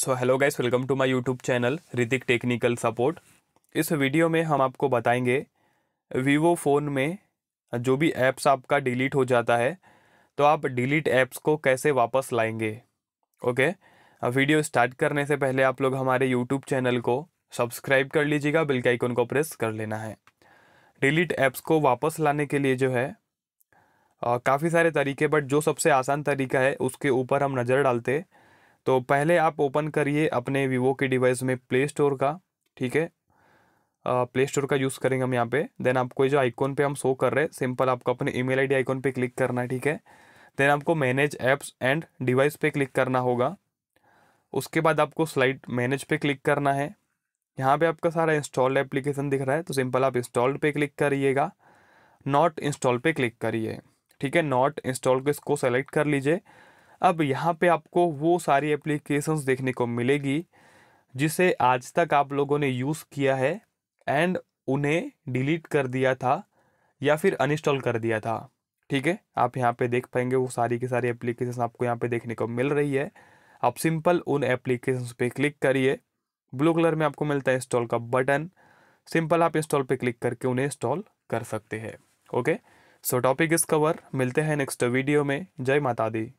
so hello guys welcome to my YouTube channel Hritik technical support इस video में हम आपको बताएंगे वीवो फ़ोन में जो भी ऐप्स आपका डिलीट हो जाता है तो आप डिलीट ऐप्स को कैसे वापस लाएंगे ओके वीडियो स्टार्ट करने से पहले आप लोग हमारे यूट्यूब चैनल को सब्सक्राइब कर लीजिएगा बिल के आइकन को प्रेस कर लेना है डिलीट ऐप्स को वापस लाने के लिए जो है काफ़ी सारे तरीके बट जो सबसे आसान तरीका है उसके ऊपर हम नज़र डालते हैं तो पहले आप ओपन करिए अपने वीवो के डिवाइस में प्ले स्टोर का ठीक है प्ले स्टोर का यूज़ करेंगे हम यहाँ पे देन आपको जो आइकॉन पे हम शो कर रहे हैं सिंपल आपको अपने ईमेल आईडी आइकॉन पे क्लिक करना है ठीक है देन आपको मैनेज ऐप्स एंड डिवाइस पे क्लिक करना होगा उसके बाद आपको स्लाइड मैनेज पे क्लिक करना है यहाँ पे आपका सारा इंस्टॉल्ड एप्लीकेशन दिख रहा है तो सिंपल आप इंस्टॉल्ड पे क्लिक करिएगा नॉट इंस्टॉल पे क्लिक करिए ठीक है नॉट इंस्टॉल को इसको सेलेक्ट कर लीजिए अब यहाँ पे आपको वो सारी एप्लीकेशंस देखने को मिलेगी जिसे आज तक आप लोगों ने यूज़ किया है एंड उन्हें डिलीट कर दिया था या फिर अनइंस्टॉल कर दिया था ठीक है आप यहाँ पे देख पाएंगे वो सारी की सारी एप्लीकेशन आपको यहाँ पे देखने को मिल रही है आप सिंपल उन एप्लीकेशन पे क्लिक करिए ब्लू कलर में आपको मिलता है इंस्टॉल का बटन सिंपल आप इंस्टॉल पे क्लिक करके उन्हें इंस्टॉल कर सकते हैं okay so topic is cover मिलते हैं नेक्स्ट वीडियो में जय माता दी